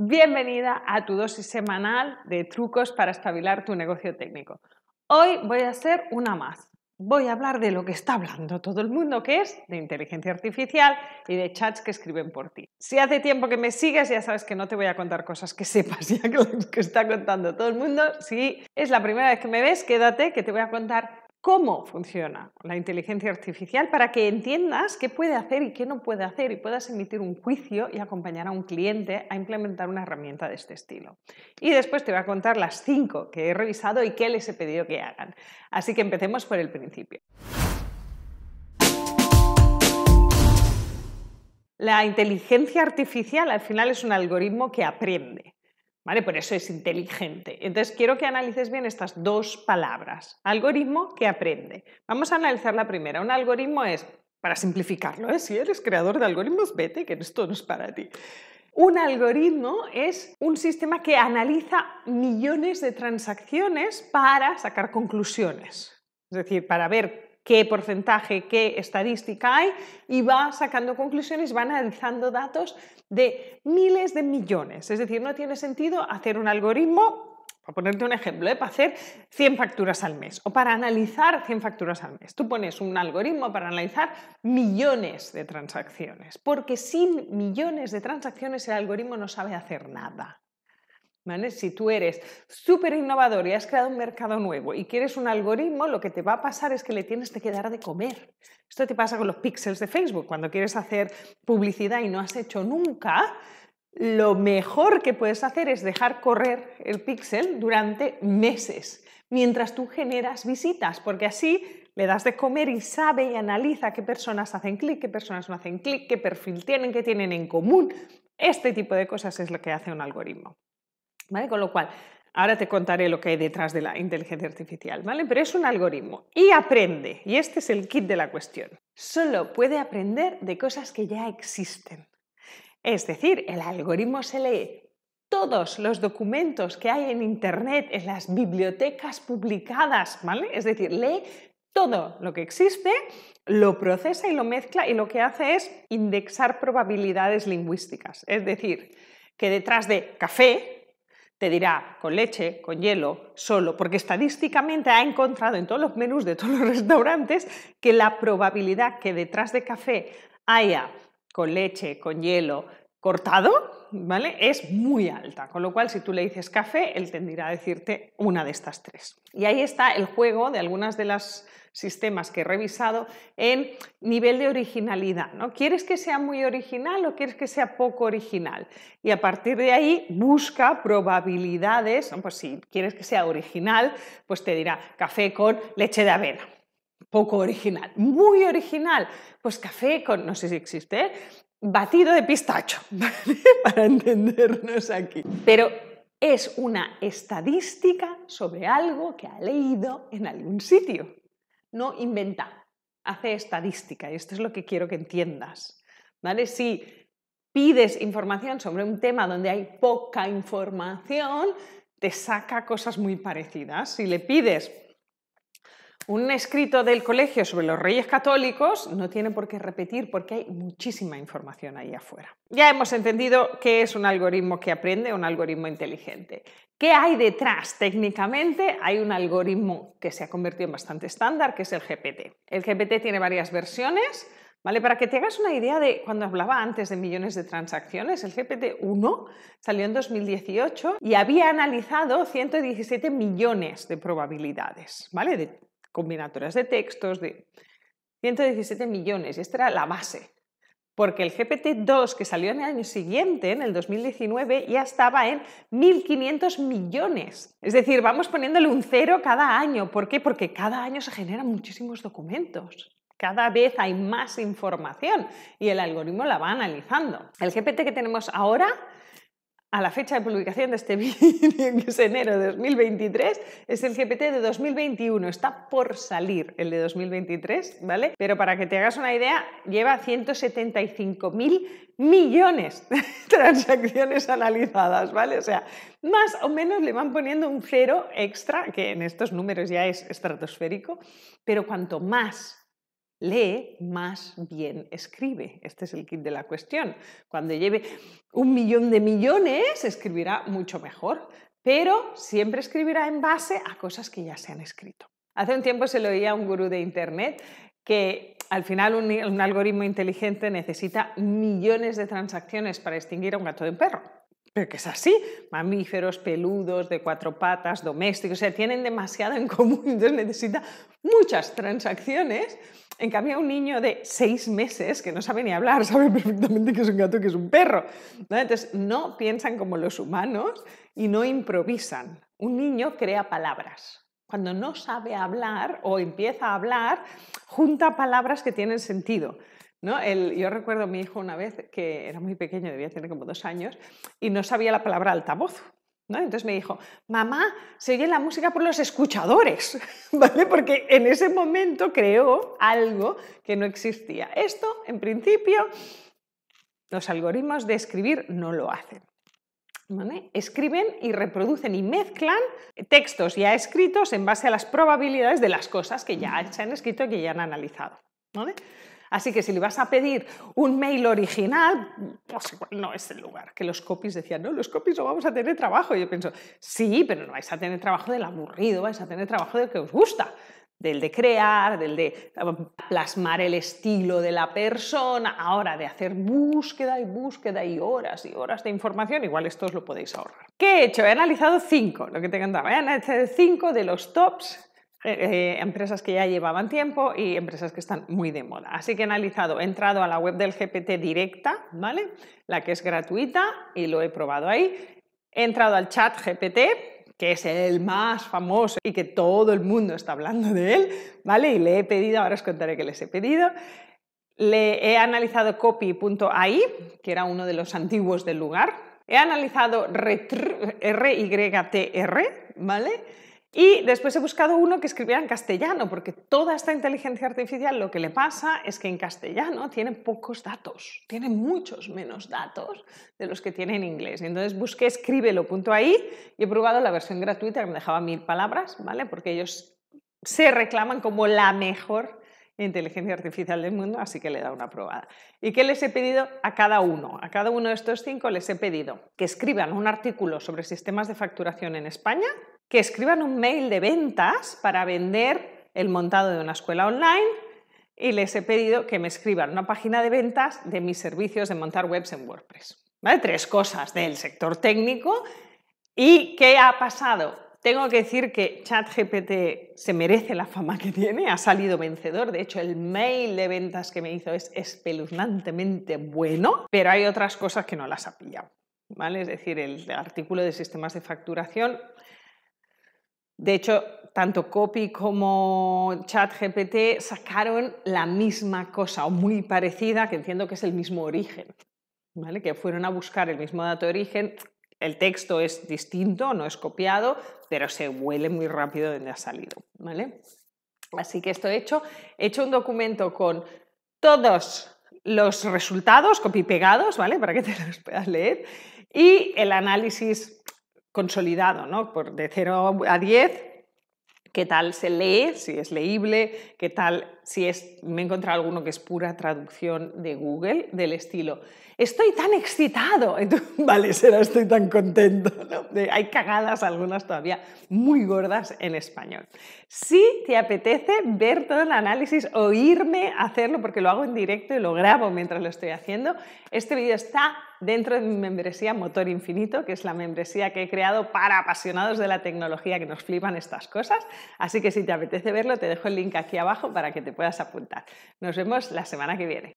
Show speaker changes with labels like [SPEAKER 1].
[SPEAKER 1] Bienvenida a tu dosis semanal de trucos para estabilizar tu negocio técnico. Hoy voy a hacer una más. Voy a hablar de lo que está hablando todo el mundo, que es de inteligencia artificial y de chats que escriben por ti. Si hace tiempo que me sigues, ya sabes que no te voy a contar cosas que sepas ya que, que está contando todo el mundo. Si es la primera vez que me ves, quédate que te voy a contar cómo funciona la inteligencia artificial para que entiendas qué puede hacer y qué no puede hacer y puedas emitir un juicio y acompañar a un cliente a implementar una herramienta de este estilo. Y después te voy a contar las cinco que he revisado y qué les he pedido que hagan. Así que empecemos por el principio. La inteligencia artificial al final es un algoritmo que aprende. Por eso es inteligente. Entonces, quiero que analices bien estas dos palabras. Algoritmo que aprende. Vamos a analizar la primera. Un algoritmo es, para simplificarlo, ¿eh? si eres creador de algoritmos, vete, que esto no es para ti. Un algoritmo es un sistema que analiza millones de transacciones para sacar conclusiones. Es decir, para ver qué porcentaje, qué estadística hay y va sacando conclusiones, va analizando datos de miles de millones. Es decir, no tiene sentido hacer un algoritmo para ponerte un ejemplo, ¿eh? para hacer 100 facturas al mes o para analizar 100 facturas al mes. Tú pones un algoritmo para analizar millones de transacciones, porque sin millones de transacciones el algoritmo no sabe hacer nada. Si tú eres súper innovador y has creado un mercado nuevo y quieres un algoritmo, lo que te va a pasar es que le tienes que dar de comer. Esto te pasa con los píxeles de Facebook. Cuando quieres hacer publicidad y no has hecho nunca, lo mejor que puedes hacer es dejar correr el píxel durante meses, mientras tú generas visitas, porque así le das de comer y sabe y analiza qué personas hacen clic, qué personas no hacen clic, qué perfil tienen, qué tienen en común. Este tipo de cosas es lo que hace un algoritmo. Con lo cual, ahora te contaré lo que hay detrás de la inteligencia artificial, ¿vale? Pero es un algoritmo y aprende, y este es el kit de la cuestión. Solo puede aprender de cosas que ya existen. Es decir, el algoritmo se lee todos los documentos que hay en Internet, en las bibliotecas publicadas, ¿vale? Es decir, lee todo lo que existe, lo procesa y lo mezcla y lo que hace es indexar probabilidades lingüísticas. Es decir, que detrás de café te dirá con leche, con hielo, solo, porque estadísticamente ha encontrado en todos los menús de todos los restaurantes que la probabilidad que detrás de café haya con leche, con hielo, cortado, ¿vale? Es muy alta, con lo cual si tú le dices café, él tendrá a decirte una de estas tres. Y ahí está el juego de algunas de las sistemas que he revisado en nivel de originalidad, ¿no? ¿Quieres que sea muy original o quieres que sea poco original? Y a partir de ahí busca probabilidades, pues si quieres que sea original, pues te dirá café con leche de avena, poco original, muy original. Pues café con, no sé si existe, batido de pistacho, para entendernos aquí. Pero es una estadística sobre algo que ha leído en algún sitio. No inventa, hace estadística y esto es lo que quiero que entiendas. ¿vale? Si pides información sobre un tema donde hay poca información, te saca cosas muy parecidas. Si le pides un escrito del colegio sobre los reyes católicos no tiene por qué repetir porque hay muchísima información ahí afuera. Ya hemos entendido qué es un algoritmo que aprende, un algoritmo inteligente. ¿Qué hay detrás? Técnicamente hay un algoritmo que se ha convertido en bastante estándar, que es el GPT. El GPT tiene varias versiones. ¿Vale? Para que te hagas una idea de cuando hablaba antes de millones de transacciones, el GPT-1 salió en 2018 y había analizado 117 millones de probabilidades, ¿vale? combinatorias de textos, de 117 millones, y esta era la base, porque el GPT-2 que salió en el año siguiente, en el 2019, ya estaba en 1.500 millones. Es decir, vamos poniéndole un cero cada año. ¿Por qué? Porque cada año se generan muchísimos documentos. Cada vez hay más información y el algoritmo la va analizando. El GPT que tenemos ahora a la fecha de publicación de este vídeo, que es enero de 2023, es el GPT de 2021. Está por salir el de 2023, ¿vale? Pero para que te hagas una idea, lleva 175.000 millones de transacciones analizadas, ¿vale? O sea, más o menos le van poniendo un cero extra, que en estos números ya es estratosférico, pero cuanto más Lee más bien escribe. Este es el kit de la cuestión. Cuando lleve un millón de millones, escribirá mucho mejor, pero siempre escribirá en base a cosas que ya se han escrito. Hace un tiempo se lo oía a un gurú de Internet que al final un, algoritmo inteligente necesita millones de transacciones para extinguir a un gato de un perro. Pero que es así, mamíferos peludos, de cuatro patas, domésticos, o sea, tienen demasiado en común, entonces necesita muchas transacciones en cambio, un niño de seis meses que no sabe ni hablar, sabe perfectamente que es un gato que es un perro. Entonces, no piensan como los humanos y no improvisan. Un niño crea palabras. Cuando no sabe hablar o empieza a hablar, junta palabras que tienen sentido. yo recuerdo a mi hijo una vez que era muy pequeño, debía tener como dos años, y no sabía la palabra altavoz. Entonces me dijo, mamá, se oye la música por los escuchadores, ¿vale? Porque en ese momento creó algo que no existía. Esto, en principio, los algoritmos de escribir no lo hacen. ¿Vale? Escriben y reproducen y mezclan textos ya escritos en base a las probabilidades de las cosas que ya se han escrito y que ya han analizado. ¿Vale? Así que si le vas a pedir un mail original, pues igual no es el lugar. Que los copies decían, no, los copies no vamos a tener trabajo. Y yo pienso, sí, pero no vais a tener trabajo del aburrido, vais a tener trabajo del que os gusta del de crear, del de um, plasmar el estilo de la persona, ahora de hacer búsqueda y búsqueda y horas y horas de información, igual esto os lo podéis ahorrar. ¿Qué he hecho? He analizado cinco, lo que te contaba, he analizado cinco de los tops eh, eh, empresas que ya llevaban tiempo y empresas que están muy de moda. Así que he analizado, he entrado a la web del GPT directa, ¿vale? La que es gratuita y lo he probado ahí. He entrado al chat GPT, que es el más famoso y que todo el mundo está hablando de él, ¿vale? Y le he pedido, ahora os contaré que les he pedido. Le he analizado copy.ai, que era uno de los antiguos del lugar. He analizado RYTR, ¿vale? Y después he buscado uno que escribiera en castellano, porque toda esta inteligencia artificial lo que le pasa es que en castellano tiene pocos datos, tiene muchos menos datos de los que tiene en inglés. Y entonces busqué escríbelo.ai y he probado la versión gratuita que me dejaba mil palabras, ¿vale? Porque ellos se reclaman como la mejor inteligencia artificial del mundo, así que le da una probada. ¿Y qué les he pedido a cada uno? A cada uno de estos cinco les he pedido que escriban un artículo sobre sistemas de facturación en España que escriban un mail de ventas para vender el montado de una escuela online y les he pedido que me escriban una página de ventas de mis servicios de montar webs en WordPress. ¿Vale? Tres cosas del sector técnico. ¿Y qué ha pasado? Tengo que decir que ChatGPT se merece la fama que tiene, ha salido vencedor. De hecho, el mail de ventas que me hizo es espeluznantemente bueno, pero hay otras cosas que no las ha pillado. ¿vale? Es decir, el artículo de sistemas de facturación de hecho, tanto Copy como ChatGPT sacaron la misma cosa o muy parecida, que entiendo que es el mismo origen, ¿vale? Que fueron a buscar el mismo dato de origen. El texto es distinto, no es copiado, pero se huele muy rápido donde ha salido, ¿vale? Así que esto he hecho. He hecho un documento con todos los resultados copy pegados, ¿vale? Para que te los puedas leer. Y el análisis consolidado, ¿no? Por de 0 a 10, qué tal se lee, si es leíble, qué tal si es, me he encontrado alguno que es pura traducción de Google del estilo, estoy tan excitado, vale, será estoy tan contento, hay cagadas algunas todavía muy gordas en español. Si te apetece ver todo el análisis, oírme hacerlo, porque lo hago en directo y lo grabo mientras lo estoy haciendo, este vídeo está dentro de mi membresía Motor Infinito, que es la membresía que he creado para apasionados de la tecnología que nos flipan estas cosas. Así que si te apetece verlo, te dejo el link aquí abajo para que te puedas apuntar. Nos vemos la semana que viene.